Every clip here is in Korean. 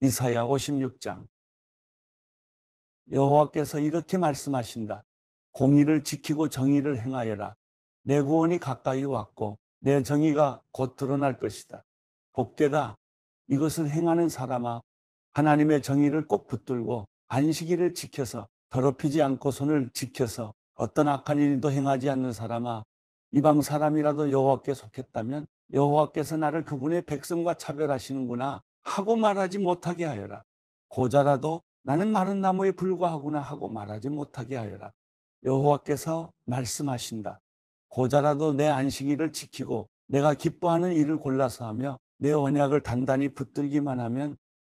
이사야 56장. 여호와께서 이렇게 말씀하신다. 공의를 지키고 정의를 행하여라. 내 구원이 가까이 왔고 내 정의가 곧 드러날 것이다. 복되다. 이것을 행하는 사람아 하나님의 정의를 꼭 붙들고 안식일을 지켜서 더럽히지 않고 손을 지켜서 어떤 악한 일도 행하지 않는 사람아 이방 사람이라도 여호와께 속했다면 여호와께서 나를 그분의 백성과 차별하시는구나 하고 말하지 못하게 하여라. 고자라도 나는 마른 나무에 불과하구나 하고 말하지 못하게 하여라. 여호와께서 말씀하신다. 고자라도 내 안식일을 지키고 내가 기뻐하는 일을 골라서 하며 내 언약을 단단히 붙들기만 하면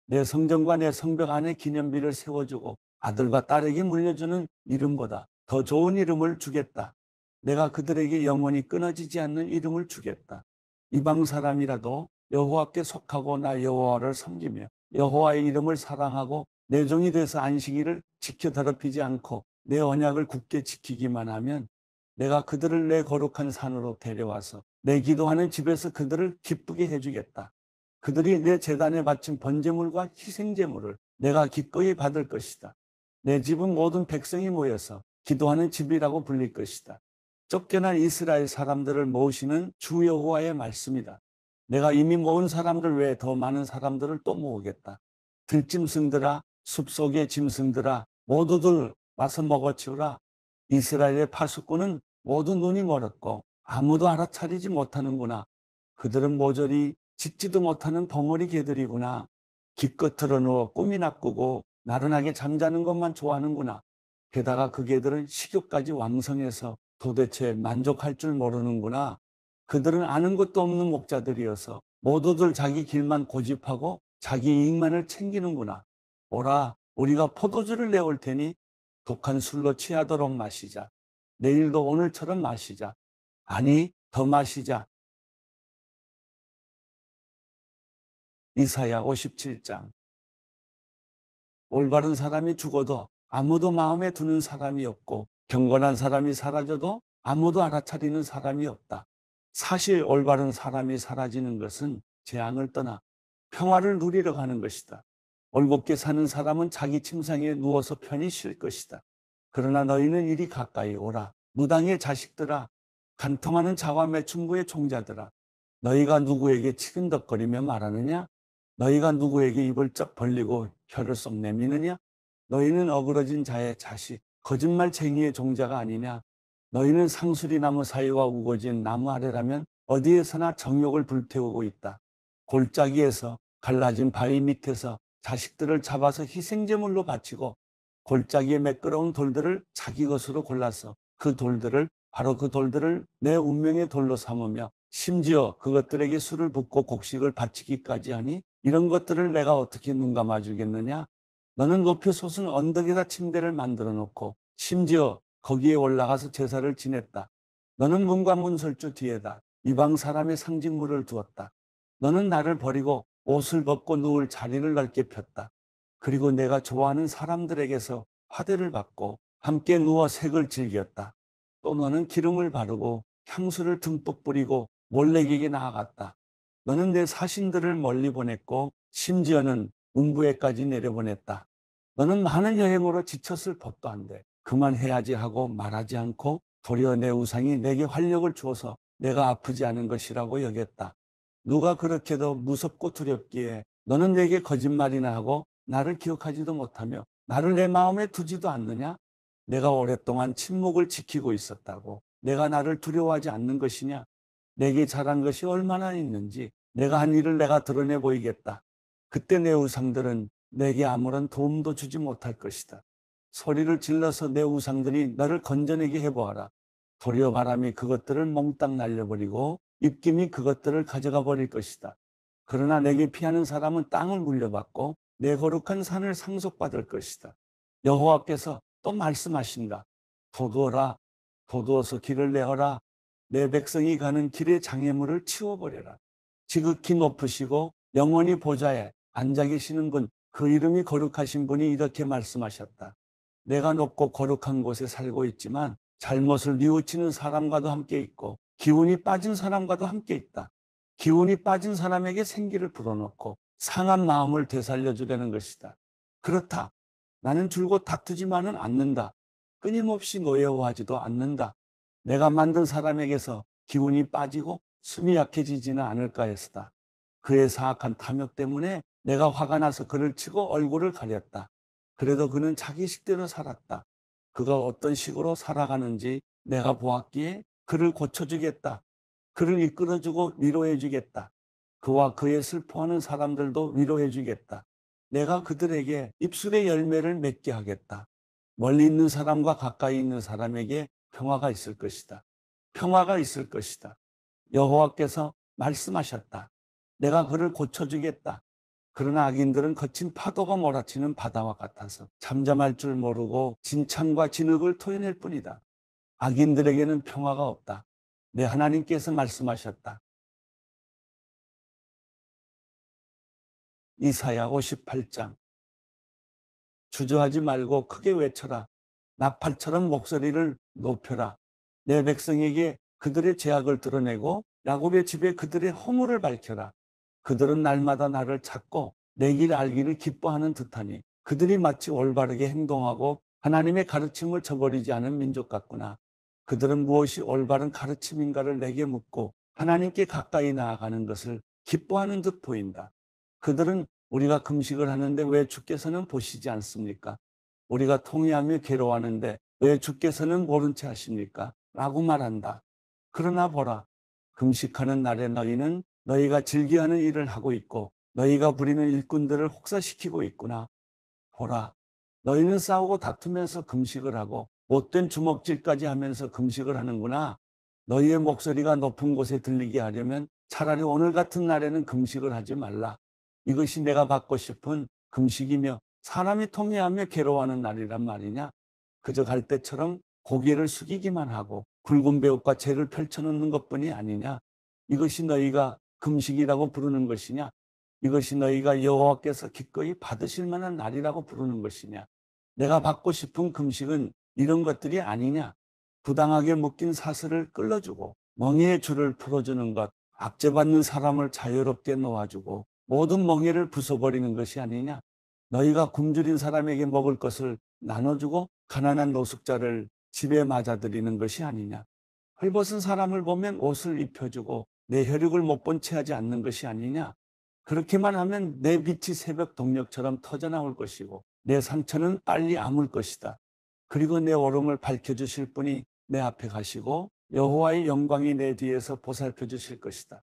내 성전과 내 성벽 안에 기념비를 세워주고 아들과 딸에게 물려주는 이름보다 더 좋은 이름을 주겠다. 내가 그들에게 영원히 끊어지지 않는 이름을 주겠다. 이방 사람이라도 여호와께 속하고 나 여호와를 섬기며 여호와의 이름을 사랑하고 내 종이 돼서 안식일을 지켜 더럽히지 않고 내 언약을 굳게 지키기만 하면 내가 그들을 내 거룩한 산으로 데려와서 내 기도하는 집에서 그들을 기쁘게 해주겠다. 그들이 내 재단에 바친 번제물과 희생제물을 내가 기꺼이 받을 것이다. 내 집은 모든 백성이 모여서 기도하는 집이라고 불릴 것이다. 쫓겨난 이스라엘 사람들을 모시는주 여호와의 말씀이다. 내가 이미 모은 사람들 외에 더 많은 사람들을 또 모으겠다. 들짐승들아, 숲속의 짐승들아, 모두들 와서 먹어치우라. 이스라엘의 파수꾼은 모두 눈이 멀었고 아무도 알아차리지 못하는구나. 그들은 모조리 짖지도 못하는 벙어리 개들이구나. 기껏 틀어누워 꿈이나 꾸고 나른하게 잠자는 것만 좋아하는구나. 게다가 그 개들은 식욕까지 왕성해서 도대체 만족할 줄 모르는구나. 그들은 아는 것도 없는 목자들이어서 모두들 자기 길만 고집하고 자기 이익만을 챙기는구나. 오라, 우리가 포도주를 내올 테니 독한 술로 취하도록 마시자. 내일도 오늘처럼 마시자. 아니, 더 마시자. 이사야 57장. 올바른 사람이 죽어도 아무도 마음에 두는 사람이 없고 경건한 사람이 사라져도 아무도 알아차리는 사람이 없다. 사실 올바른 사람이 사라지는 것은 재앙을 떠나 평화를 누리러 가는 것이다. 올곧게 사는 사람은 자기 침상에 누워서 편히 쉴 것이다. 그러나 너희는 이리 가까이 오라. 무당의 자식들아, 간통하는 자와 매춘부의 종자들아, 너희가 누구에게 치근덕거리며 말하느냐? 너희가 누구에게 입을 쩍 벌리고 혀를 쏙 내미느냐? 너희는 어그러진 자의 자식, 거짓말쟁이의 종자가 아니냐? 너희는 상수리 나무 사이와 우거진 나무 아래라면 어디에서나 정욕을 불태우고 있다. 골짜기에서 갈라진 바위 밑에서 자식들을 잡아서 희생제물로 바치고 골짜기에 매끄러운 돌들을 자기 것으로 골라서 그 돌들을 바로 그 돌들을 내 운명의 돌로 삼으며 심지어 그것들에게 술을 붓고 곡식을 바치기까지 하니 이런 것들을 내가 어떻게 눈 감아주겠느냐? 너는 높이 솟은 언덕에다 침대를 만들어 놓고 심지어 거기에 올라가서 제사를 지냈다. 너는 문과문 설주 뒤에다. 이방 사람의 상징물을 두었다. 너는 나를 버리고 옷을 벗고 누울 자리를 넓게 폈다. 그리고 내가 좋아하는 사람들에게서 화대를 받고 함께 누워 색을 즐겼다. 또 너는 기름을 바르고 향수를 듬뿍 뿌리고 몰래에게 나아갔다. 너는 내 사신들을 멀리 보냈고 심지어는 음부에까지 내려보냈다. 너는 많은 여행으로 지쳤을 법도 한데 그만해야지 하고 말하지 않고 도리어 내 우상이 내게 활력을 주어서 내가 아프지 않은 것이라고 여겼다. 누가 그렇게도 무섭고 두렵기에 너는 내게 거짓말이나 하고 나를 기억하지도 못하며 나를 내 마음에 두지도 않느냐? 내가 오랫동안 침묵을 지키고 있었다고 내가 나를 두려워하지 않는 것이냐? 내게 잘한 것이 얼마나 있는지 내가 한 일을 내가 드러내 보이겠다. 그때 내 우상들은 내게 아무런 도움도 주지 못할 것이다. 소리를 질러서 내 우상들이 너를 건져내게 해보아라. 도리어 바람이 그것들을 몽땅 날려버리고 입김이 그것들을 가져가 버릴 것이다. 그러나 내게 피하는 사람은 땅을 물려받고 내 거룩한 산을 상속받을 것이다. 여호와께서 또 말씀하신다. 도도라, 도도서 길을 내어라. 내 백성이 가는 길의 장애물을 치워버려라. 지극히 높으시고 영원히 보좌에 앉아 계시는 분, 그 이름이 거룩하신 분이 이렇게 말씀하셨다. 내가 높고 거룩한 곳에 살고 있지만 잘못을 뉘우치는 사람과도 함께 있고 기운이 빠진 사람과도 함께 있다. 기운이 빠진 사람에게 생기를 불어넣고 상한 마음을 되살려주려는 것이다. 그렇다. 나는 줄곧 다투지만은 않는다. 끊임없이 노여워하지도 않는다. 내가 만든 사람에게서 기운이 빠지고 숨이 약해지지는 않을까 해서다 그의 사악한 탐욕 때문에 내가 화가 나서 그를 치고 얼굴을 가렸다. 그래도 그는 자기 식대로 살았다. 그가 어떤 식으로 살아가는지 내가 보았기에 그를 고쳐주겠다. 그를 이끌어주고 위로해주겠다. 그와 그의 슬퍼하는 사람들도 위로해주겠다. 내가 그들에게 입술의 열매를 맺게 하겠다. 멀리 있는 사람과 가까이 있는 사람에게 평화가 있을 것이다. 평화가 있을 것이다. 여호와께서 말씀하셨다. 내가 그를 고쳐주겠다. 그러나 악인들은 거친 파도가 몰아치는 바다와 같아서 잠잠할 줄 모르고 진창과 진흙을 토해낼 뿐이다. 악인들에게는 평화가 없다. 내 하나님께서 말씀하셨다. 이사야 58장 주저하지 말고 크게 외쳐라. 나팔처럼 목소리를 높여라. 내 백성에게 그들의 죄악을 드러내고 야곱의 집에 그들의 허물을 밝혀라. 그들은 날마다 나를 찾고 내 길 알기를 기뻐하는 듯하니 그들이 마치 올바르게 행동하고 하나님의 가르침을 저버리지 않은 민족 같구나. 그들은 무엇이 올바른 가르침인가를 내게 묻고 하나님께 가까이 나아가는 것을 기뻐하는 듯 보인다. 그들은 우리가 금식을 하는데 왜 주께서는 보시지 않습니까? 우리가 통회하며 괴로워하는데 왜 주께서는 모른 채 하십니까? 라고 말한다. 그러나 보라, 금식하는 날에 너희는 너희가 즐기하는 일을 하고 있고 너희가 부리는 일꾼들을 혹사시키고 있구나. 보라, 너희는 싸우고 다투면서 금식을 하고 못된 주먹질까지 하면서 금식을 하는구나. 너희의 목소리가 높은 곳에 들리게 하려면 차라리 오늘 같은 날에는 금식을 하지 말라. 이것이 내가 받고 싶은 금식이며 사람이 통회하며 괴로워하는 날이란 말이냐? 그저 갈 때처럼 고개를 숙이기만 하고 굵은 배옷과 죄를 펼쳐놓는 것뿐이 아니냐? 이것이 너희가 금식이라고 부르는 것이냐? 이것이 너희가 여호와께서 기꺼이 받으실 만한 날이라고 부르는 것이냐? 내가 받고 싶은 금식은 이런 것들이 아니냐? 부당하게 묶인 사슬을 끌어주고 멍에의 줄을 풀어주는 것, 악제받는 사람을 자유롭게 놓아주고 모든 멍에를 부숴버리는 것이 아니냐? 너희가 굶주린 사람에게 먹을 것을 나눠주고 가난한 노숙자를 집에 맞아들이는 것이 아니냐? 헐벗은 사람을 보면 옷을 입혀주고 내 혈육을 못 본 채 하지 않는 것이 아니냐. 그렇게만 하면 내 빛이 새벽 동력처럼 터져나올 것이고 내 상처는 빨리 아물 것이다. 그리고 내 오름을 밝혀주실 분이 내 앞에 가시고 여호와의 영광이 내 뒤에서 보살펴 주실 것이다.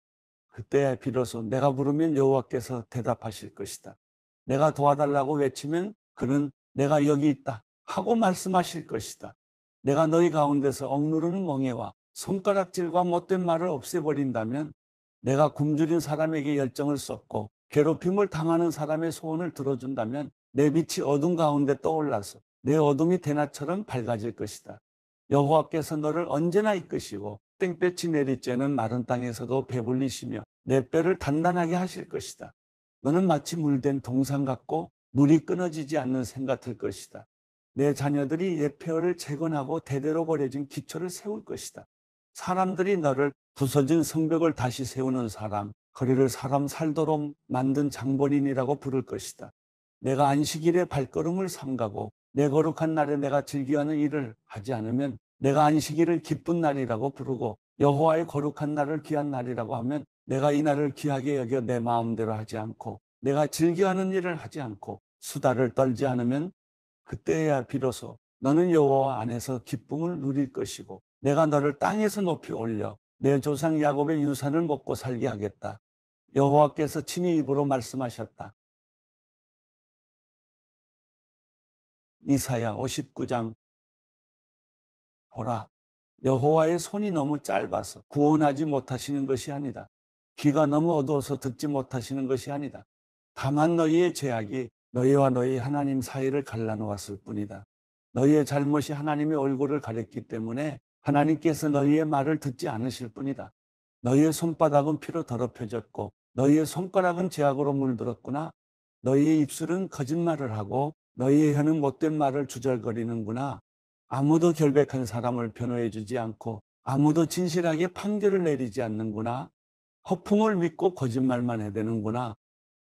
그때야 비로소 내가 부르면 여호와께서 대답하실 것이다. 내가 도와달라고 외치면 그는 내가 여기 있다 하고 말씀하실 것이다. 내가 너희 가운데서 억누르는 멍에와 손가락질과 못된 말을 없애버린다면 내가 굶주린 사람에게 열정을 쏟고 괴롭힘을 당하는 사람의 소원을 들어준다면 내 빛이 어둠 가운데 떠올라서 내 어둠이 대낮처럼 밝아질 것이다. 여호와께서 너를 언제나 이끄시고 땡볕이 내리쬐는 마른 땅에서도 배불리시며 내 뼈를 단단하게 하실 것이다. 너는 마치 물된 동상 같고 물이 끊어지지 않는 샘 같을 것이다. 내 자녀들이 예표를 재건하고 대대로 버려진 기초를 세울 것이다. 사람들이 너를 부서진 성벽을 다시 세우는 사람, 거리를 사람 살도록 만든 장본인이라고 부를 것이다. 내가 안식일에 발걸음을 삼가고 내 거룩한 날에 내가 즐기하는 일을 하지 않으면 내가 안식일을 기쁜 날이라고 부르고 여호와의 거룩한 날을 귀한 날이라고 하면 내가 이 날을 귀하게 여겨 내 마음대로 하지 않고 내가 즐겨하는 일을 하지 않고 수다를 떨지 않으면 그때야 비로소 너는 여호와 안에서 기쁨을 누릴 것이고 내가 너를 땅에서 높이 올려 내 조상 야곱의 유산을 먹고 살게 하겠다. 여호와께서 친히 입으로 말씀하셨다. 이사야 59장 보라 여호와의 손이 너무 짧아서 구원하지 못하시는 것이 아니다. 귀가 너무 어두워서 듣지 못하시는 것이 아니다. 다만 너희의 죄악이 너희와 너희 하나님 사이를 갈라놓았을 뿐이다. 너희의 잘못이 하나님의 얼굴을 가렸기 때문에 하나님께서 너희의 말을 듣지 않으실 뿐이다. 너희의 손바닥은 피로 더럽혀졌고 너희의 손가락은 죄악으로 물들었구나. 너희의 입술은 거짓말을 하고 너희의 혀는 못된 말을 주절거리는구나. 아무도 결백한 사람을 변호해 주지 않고 아무도 진실하게 판결을 내리지 않는구나. 허풍을 믿고 거짓말만 해대는구나.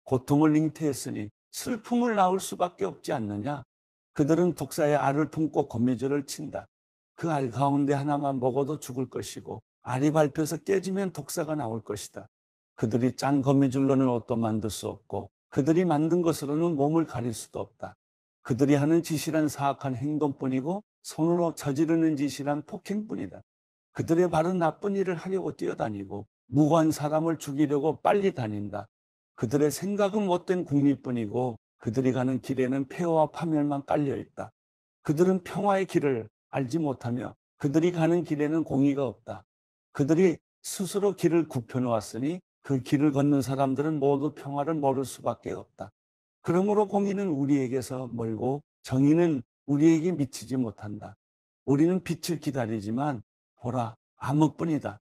고통을 잉태했으니 슬픔을 낳을 수밖에 없지 않느냐. 그들은 독사의 알을 품고 거미줄을 친다. 그알 가운데 하나만 먹어도 죽을 것이고 알이 밟혀서 깨지면 독사가 나올 것이다. 그들이 짠 거미줄로는 옷도 만들 수 없고 그들이 만든 것으로는 몸을 가릴 수도 없다. 그들이 하는 지시란 사악한 행동뿐이고 손으로 저지르는 짓이란 폭행뿐이다. 그들의 발은 나쁜 일을 하려고 뛰어다니고 무고한 사람을 죽이려고 빨리 다닌다. 그들의 생각은 못된 궁립뿐이고 그들이 가는 길에는 폐허와 파멸만 깔려 있다. 그들은 평화의 길을 알지 못하며 그들이 가는 길에는 공의가 없다. 그들이 스스로 길을 굽혀놓았으니 그 길을 걷는 사람들은 모두 평화를 모를 수밖에 없다. 그러므로 공의는 우리에게서 멀고 정의는 우리에게 미치지 못한다. 우리는 빛을 기다리지만 보라 암흑뿐이다.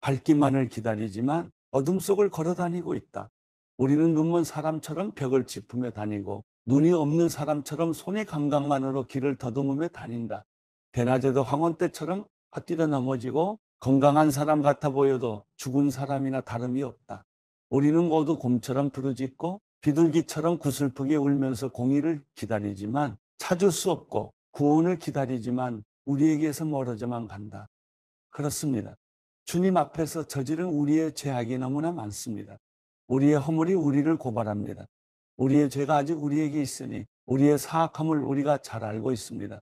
밝기만을 기다리지만 어둠 속을 걸어 다니고 있다. 우리는 눈먼 사람처럼 벽을 짚으며 다니고 눈이 없는 사람처럼 손의 감각만으로 길을 더듬으며 다닌다. 대낮에도 황혼 때처럼 헛디뎌 넘어지고 건강한 사람 같아 보여도 죽은 사람이나 다름이 없다. 우리는 모두 곰처럼 부르짖고 비둘기처럼 구슬프게 울면서 공의를 기다리지만 찾을 수 없고 구원을 기다리지만 우리에게서 멀어져만 간다. 그렇습니다. 주님 앞에서 저지른 우리의 죄악이 너무나 많습니다. 우리의 허물이 우리를 고발합니다. 우리의 죄가 아직 우리에게 있으니 우리의 사악함을 우리가 잘 알고 있습니다.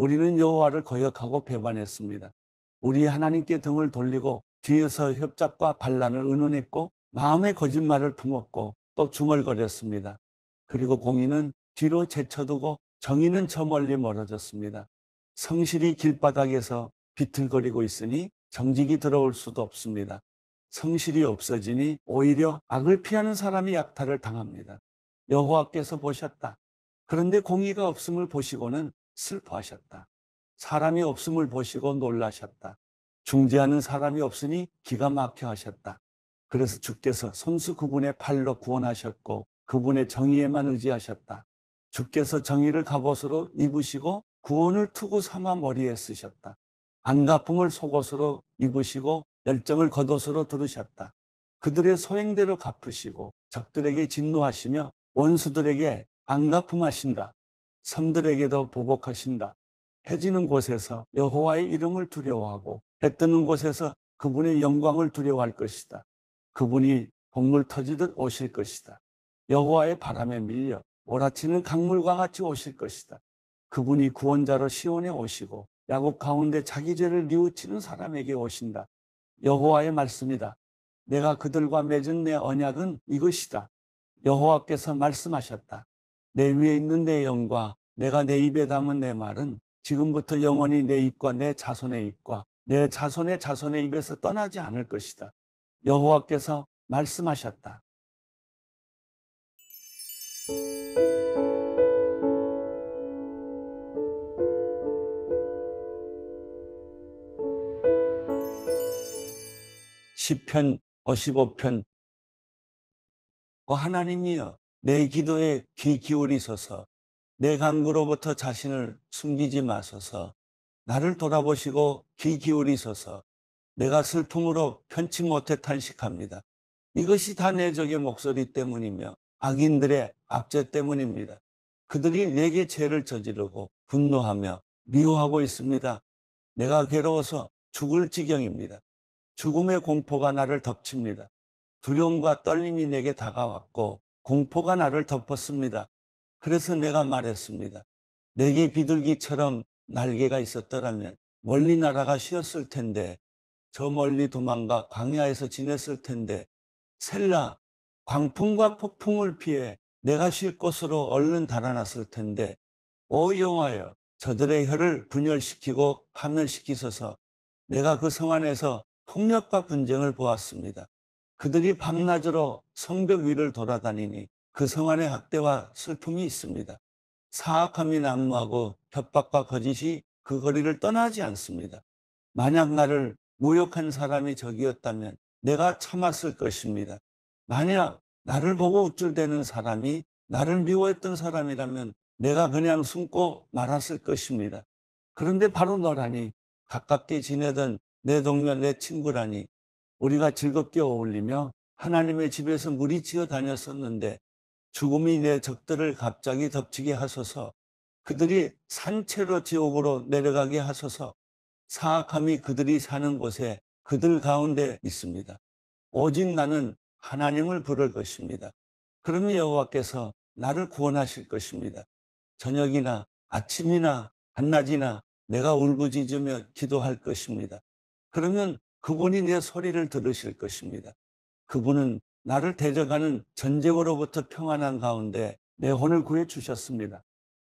우리는 여호와를 거역하고 배반했습니다. 우리 하나님께 등을 돌리고 뒤에서 협잡과 반란을 의논했고 마음의 거짓말을 품었고 또 중얼거렸습니다. 그리고 공의는 뒤로 제쳐두고 정의는 저 멀리 멀어졌습니다. 성실이 길바닥에서 비틀거리고 있으니 정직이 들어올 수도 없습니다. 성실이 없어지니 오히려 악을 피하는 사람이 약탈을 당합니다. 여호와께서 보셨다. 그런데 공의가 없음을 보시고는 슬퍼하셨다. 사람이 없음을 보시고 놀라셨다. 중재하는 사람이 없으니 기가 막혀 하셨다. 그래서 주께서 손수 그분의 팔로 구원하셨고 그분의 정의에만 의지하셨다. 주께서 정의를 갑옷으로 입으시고 구원을 투구 삼아 머리에 쓰셨다. 안가품을 속옷으로 입으시고 열정을 겉옷으로 들으셨다. 그들의 소행대로 갚으시고 적들에게 진노하시며 원수들에게 안가품하신다. 섬들에게도 보복하신다. 해지는 곳에서 여호와의 이름을 두려워하고 해 뜨는 곳에서 그분의 영광을 두려워할 것이다. 그분이 동물 터지듯 오실 것이다. 여호와의 바람에 밀려 몰아치는 강물과 같이 오실 것이다. 그분이 구원자로 시온에 오시고 야곱 가운데 자기 죄를 뉘우치는 사람에게 오신다. 여호와의 말씀이다. 내가 그들과 맺은 내 언약은 이것이다. 여호와께서 말씀하셨다. 내 위에 있는 내 영과 내가 내 입에 담은 내 말은 지금부터 영원히 내 입과 내 자손의 입과 내 자손의 자손의 입에서 떠나지 않을 것이다. 여호와께서 말씀하셨다. 시편 55편 어, 하나님이여 내 기도에 귀 기울이소서 내 강구로부터 자신을 숨기지 마소서. 나를 돌아보시고 귀 기울이소서. 내가 슬픔으로 편치 못해 탄식합니다. 이것이 다 내적의 목소리 때문이며 악인들의 악재 때문입니다. 그들이 내게 죄를 저지르고 분노하며 미워하고 있습니다. 내가 괴로워서 죽을 지경입니다. 죽음의 공포가 나를 덮칩니다. 두려움과 떨림이 내게 다가왔고 공포가 나를 덮었습니다. 그래서 내가 말했습니다. 내게 비둘기처럼 날개가 있었더라면 멀리 날아가 쉬었을 텐데 저 멀리 도망가 광야에서 지냈을 텐데 셀라 광풍과 폭풍을 피해 내가 쉴 곳으로 얼른 달아났을 텐데 오여호여 저들의 혀를 분열시키고 파멸시키소서 내가 그성 안에서 폭력과 분쟁을 보았습니다. 그들이 밤낮으로 성벽 위를 돌아다니니 그 성안의 학대와 슬픔이 있습니다. 사악함이 난무하고 협박과 거짓이 그 거리를 떠나지 않습니다. 만약 나를 모욕한 사람이 적이었다면 내가 참았을 것입니다. 만약 나를 보고 우쭐대는 사람이 나를 미워했던 사람이라면 내가 그냥 숨고 말았을 것입니다. 그런데 바로 너라니 가깝게 지내던 내 동료, 내 친구라니 우리가 즐겁게 어울리며 하나님의 집에서 무리지어 다녔었는데 죽음이 내 적들을 갑자기 덮치게 하소서. 그들이 산채로 지옥으로 내려가게 하소서. 사악함이 그들이 사는 곳에 그들 가운데 있습니다. 오직 나는 하나님을 부를 것입니다. 그러면 여호와께서 나를 구원하실 것입니다. 저녁이나 아침이나 한낮이나 내가 울부짖으며 기도할 것입니다. 그러면 그분이 내 소리를 들으실 것입니다. 그분은 나를 대적하는 전쟁으로부터 평안한 가운데 내 혼을 구해 주셨습니다.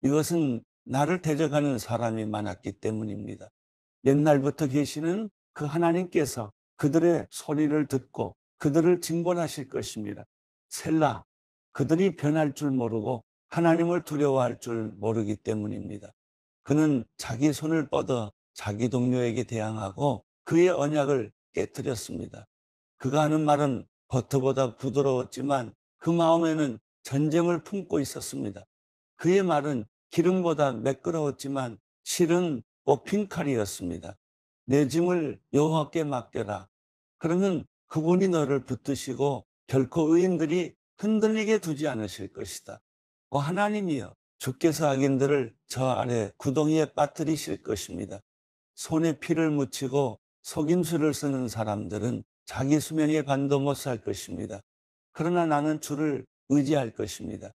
이것은 나를 데려가는 사람이 많았기 때문입니다. 옛날부터 계시는 그 하나님께서 그들의 소리를 듣고 그들을 징벌하실 것입니다. 셀라, 그들이 변할 줄 모르고 하나님을 두려워할 줄 모르기 때문입니다. 그는 자기 손을 뻗어 자기 동료에게 대항하고 그의 언약을 깨뜨렸습니다. 그가 하는 말은 겉보다 부드러웠지만 그 마음에는 전쟁을 품고 있었습니다. 그의 말은 기름보다 매끄러웠지만 실은 워핑칼이었습니다. 내 짐을 여호와께 맡겨라. 그러면 그분이 너를 붙드시고 결코 의인들이 흔들리게 두지 않으실 것이다. 어, 하나님이여 주께서 악인들을 저 아래 구덩이에 빠뜨리실 것입니다. 손에 피를 묻히고 속임수를 쓰는 사람들은 자기 수명에 반도 못 살 것입니다. 그러나 나는 주를 의지할 것입니다.